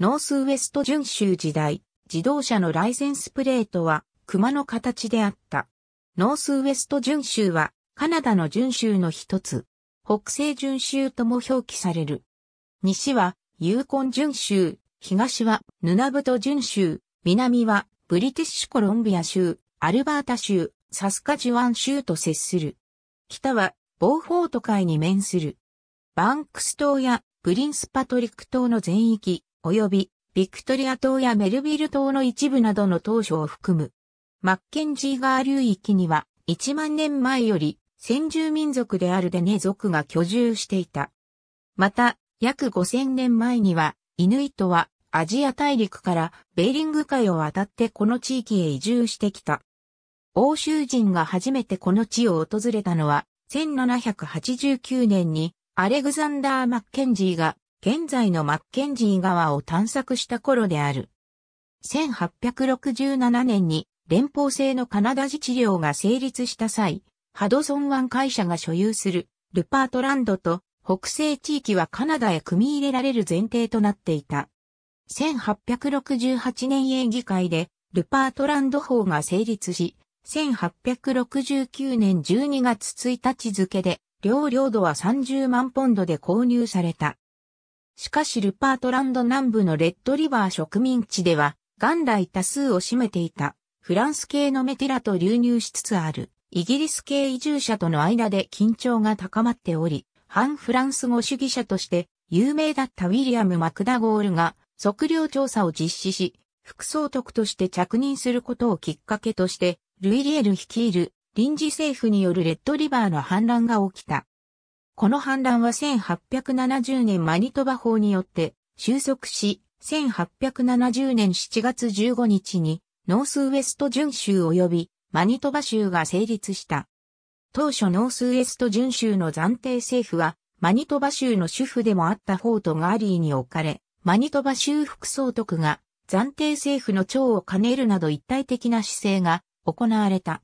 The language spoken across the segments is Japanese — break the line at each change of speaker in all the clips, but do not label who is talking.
ノースウェスト準州時代、自動車のライセンスプレートは熊の形であった。ノースウェスト準州はカナダの準州の一つ、北西準州とも表記される。西はユーコン準州、東はヌナブト準州、南はブリティッシュコロンビア州、アルバータ州、サスカジュアン州と接する。北はボーフォート海に面する。バンクス島やプリンスパトリック島の全域、及びビクトリア島やメルビル島の一部などの島初を含む。マッケンジー川流域には1万年前より先住民族であるデネ族が居住していた。また、約5000年前には、イヌイットはアジア大陸からベーリング海を渡ってこの地域へ移住してきた。欧州人が初めてこの地を訪れたのは、1789年にアレグザンダー・マッケンジーが現在のマッケンジー川を探索した頃である。1867年に連邦制のカナダ自治領が成立した際、ハドソン湾会社が所有するルパートランドと北西地域はカナダへ組み入れられる前提となっていた。1868年営議会でルパートランド法が成立し、1869年12月1日付で両領土は30万ポンドで購入された。しかしルパートランド南部のレッドリバー植民地では、元来多数を占めていた、フランス系のメテラと流入しつつある、イギリス系移住者との間で緊張が高まっており、反フランス語主義者として有名だったウィリアム・マクダゴールが測量調査を実施し、副総督として着任することをきっかけとして、ルイリエル率いる臨時政府によるレッドリバーの反乱が起きた。この反乱は1870年マニトバ法によって収束し、1870年7月15日にノースウエスト準州及びマニトバ州が成立した。当初ノースウエスト準州の暫定政府はマニトバ州の主婦でもあったフォートガーリーに置かれ、マニトバ州副総督が暫定政府の長を兼ねるなど一体的な姿勢が行われた。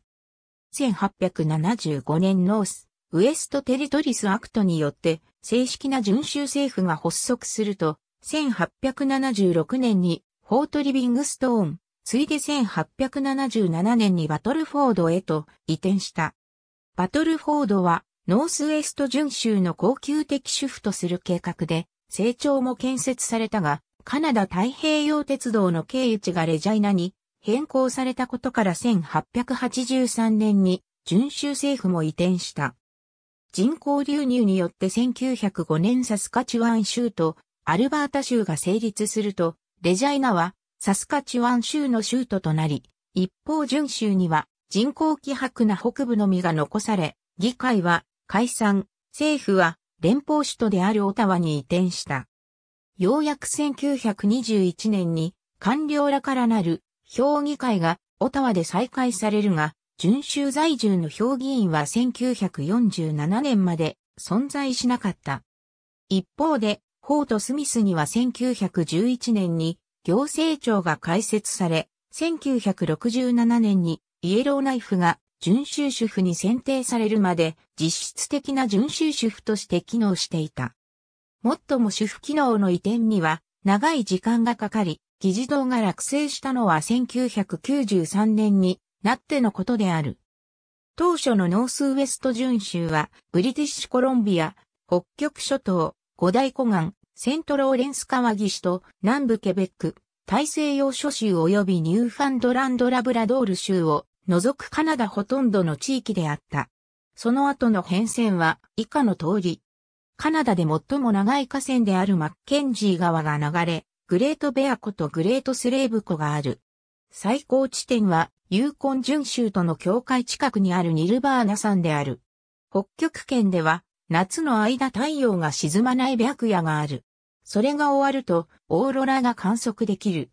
1875年ノースウエストテリトリスアクトによって正式な準州政府が発足すると、1876年にフォートリビングストーン、ついで1877年にバトルフォードへと移転した。バトルフォードはノースウエスト準州の高級的主婦とする計画で、成長も建設されたが、カナダ太平洋鉄道の経由地がレジャイナに変更されたことから1883年に準州政府も移転した。人口流入によって1905年サスカチワン州とアルバータ州が成立すると、レジャイナはサスカチワン州の州都となり、一方準州には人口希薄な北部のみが残され、議会は解散、政府は連邦首都であるオタワに移転した。ようやく1921年に官僚らからなる評議会がオタワで再開されるが、準州在住の評議員は1947年まで存在しなかった。一方で、フォート・スミスには1911年に行政庁が開設され、1967年にイエローナイフが準州主婦に選定されるまで実質的な準州主婦として機能していた。もっとも主婦機能の移転には長い時間がかかり、議事堂が落成したのは1993年になってのことである。当初のノースウエスト準州は、ブリティッシュコロンビア、北極諸島、五大湖岸、セントローレンス川岸と南部ケベック、大西洋諸州及びニューファンドランドラブラドール州を除くカナダほとんどの地域であった。その後の変遷は以下の通り。カナダで最も長い河川であるマッケンジー川が流れ、グレートベア湖とグレートスレーブ湖がある。最高地点は、ユーコン巡州との境界近くにあるニルバーナ山である。北極圏では、夏の間太陽が沈まない白夜がある。それが終わると、オーロラが観測できる。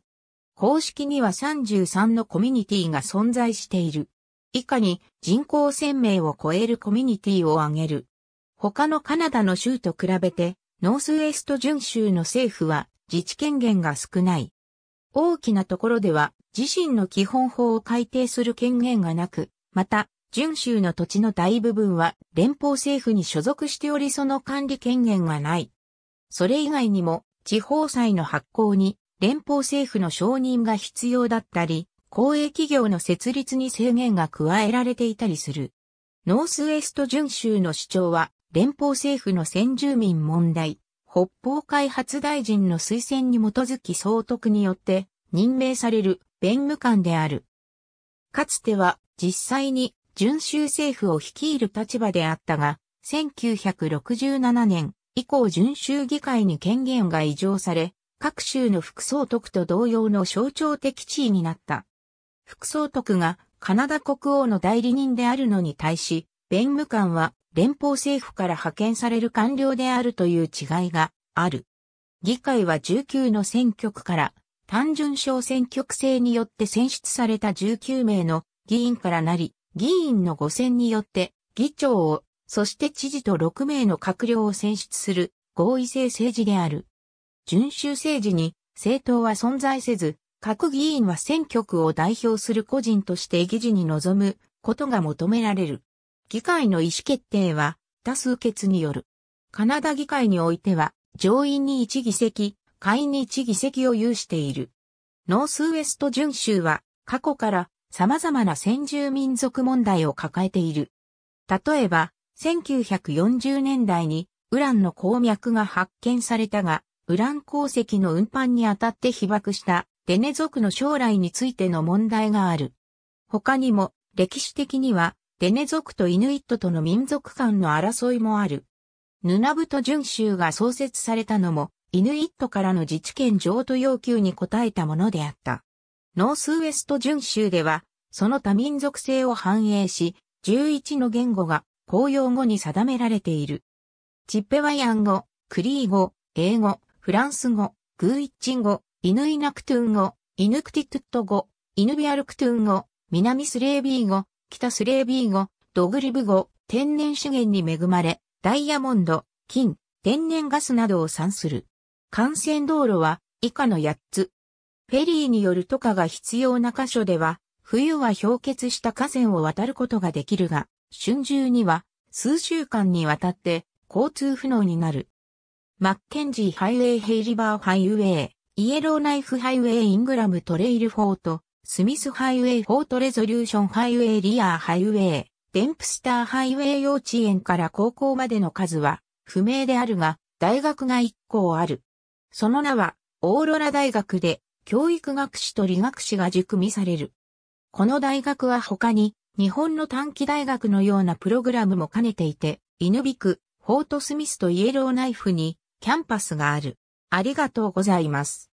公式には33のコミュニティが存在している。以下に人口1000名を超えるコミュニティを挙げる。他のカナダの州と比べて、ノースウェスト準州の政府は自治権限が少ない。大きなところでは自身の基本法を改定する権限がなく、また、準州の土地の大部分は連邦政府に所属しておりその管理権限がない。それ以外にも地方債の発行に連邦政府の承認が必要だったり、公営企業の設立に制限が加えられていたりする。ノースウェスト準州の主張は連邦政府の先住民問題、北方開発大臣の推薦に基づき総督によって任命される弁務官である。かつては実際に準州政府を率いる立場であったが、1967年以降準州議会に権限が移譲され、各州の副総督と同様の象徴的地位になった。副総督がカナダ国王の代理人であるのに対し、弁務官は連邦政府から派遣される官僚であるという違いがある。議会は19の選挙区から単純小選挙区制によって選出された19名の議員からなり、議員の5選によって議長を、そして知事と6名の閣僚を選出する合意制政治である。遵守政治に政党は存在せず、各議員は選挙区を代表する個人として議事に臨むことが求められる。議会の意思決定は多数決による。カナダ議会においては上院に1議席、下院に1議席を有している。ノースウエスト準州は過去から様々な先住民族問題を抱えている。例えば、1940年代にウランの鉱脈が発見されたが、ウラン鉱石の運搬にあたって被爆したデネ族の将来についての問題がある。他にも歴史的にはゲネ族とイヌイットとの民族間の争いもある。ヌナブト準州が創設されたのも、イヌイットからの自治権譲渡要求に応えたものであった。ノースウエスト準州では、その多民族性を反映し、11の言語が公用語に定められている。チッペワヤン語、クリー語、英語、フランス語、グーイッチン語、イヌイナクトゥン語、イヌクティトゥット語、イヌビアルクトゥン語、南スレービー語、北スレービー語、ドグリブ語、天然資源に恵まれ、ダイヤモンド、金、天然ガスなどを産する。幹線道路は以下の8つ。フェリーによる渡河が必要な箇所では、冬は氷結した河川を渡ることができるが、春秋には数週間にわたって交通不能になる。マッケンジーハイウェイヘイリバーハイウェイ、イエローナイフハイウェイイングラムトレイルフォート、スミスハイウェイフォートレゾリューションハイウェイリアーハイウェイ、デンプスターハイウェイ幼稚園から高校までの数は不明であるが、大学が1校ある。その名は、オーロラ大学で、教育学士と理学士が熟見される。この大学は他に、日本の短期大学のようなプログラムも兼ねていて、犬びく、フォートスミスとイエローナイフに、キャンパスがある。ありがとうございます。